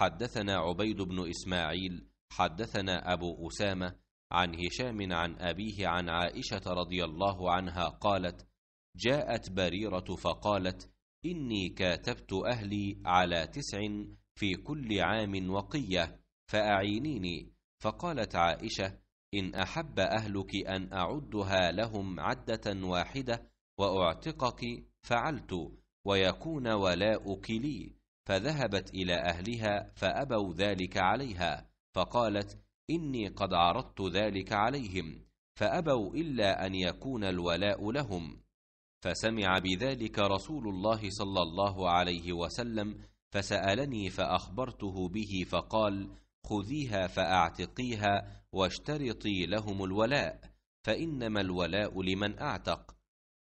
حدثنا عبيد بن إسماعيل حدثنا أبو أسامة عن هشام عن أبيه عن عائشة رضي الله عنها قالت جاءت بريرة فقالت إني كاتبت أهلي على تسع في كل عام وقية فأعينيني فقالت عائشة إن أحب أهلك أن أعدها لهم عدة واحدة وأعتقك فعلت ويكون ولاؤك لي فذهبت إلى أهلها فأبوا ذلك عليها فقالت إني قد عرضت ذلك عليهم فأبوا إلا أن يكون الولاء لهم فسمع بذلك رسول الله صلى الله عليه وسلم فسألني فأخبرته به فقال خذيها فأعتقيها واشترطي لهم الولاء فإنما الولاء لمن أعتق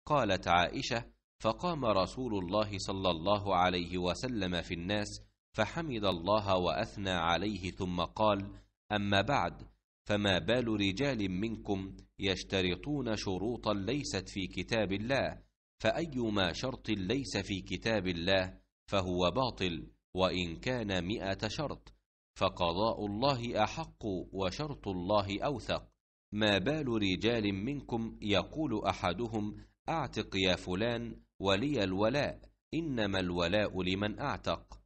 قالت عائشة فقام رسول الله صلى الله عليه وسلم في الناس فحمد الله واثنى عليه ثم قال اما بعد فما بال رجال منكم يشترطون شروطا ليست في كتاب الله فايما شرط ليس في كتاب الله فهو باطل وان كان مئه شرط فقضاء الله احق وشرط الله اوثق ما بال رجال منكم يقول احدهم أعتق يا فلان ولي الولاء إنما الولاء لمن أعتق